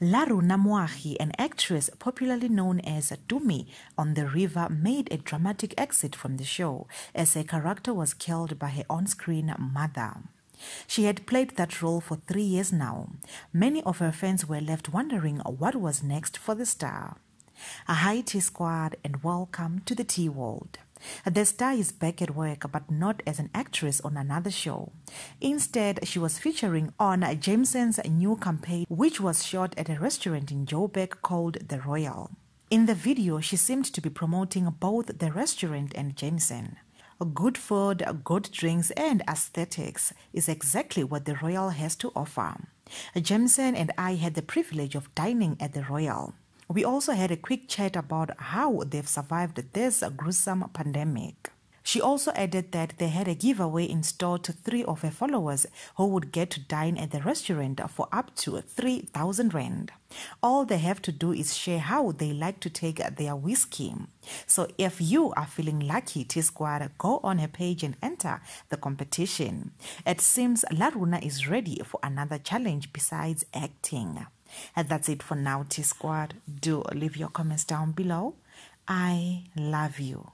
Laru Namwahi, an actress popularly known as Dumi on the River, made a dramatic exit from the show as her character was killed by her on screen mother. She had played that role for three years now. Many of her fans were left wondering what was next for the star. A Hi, T Squad, and welcome to the T World. The star is back at work, but not as an actress on another show. Instead, she was featuring on Jameson's new campaign, which was shot at a restaurant in Joburg called The Royal. In the video, she seemed to be promoting both the restaurant and Jameson. Good food, good drinks, and aesthetics is exactly what the Royal has to offer. Jameson and I had the privilege of dining at the Royal. We also had a quick chat about how they've survived this gruesome pandemic. She also added that they had a giveaway in store to three of her followers who would get to dine at the restaurant for up to 3,000 Rand. All they have to do is share how they like to take their whiskey. So if you are feeling lucky, T Squad, go on her page and enter the competition. It seems Laruna is ready for another challenge besides acting. And that's it for now, T Squad. Do leave your comments down below. I love you.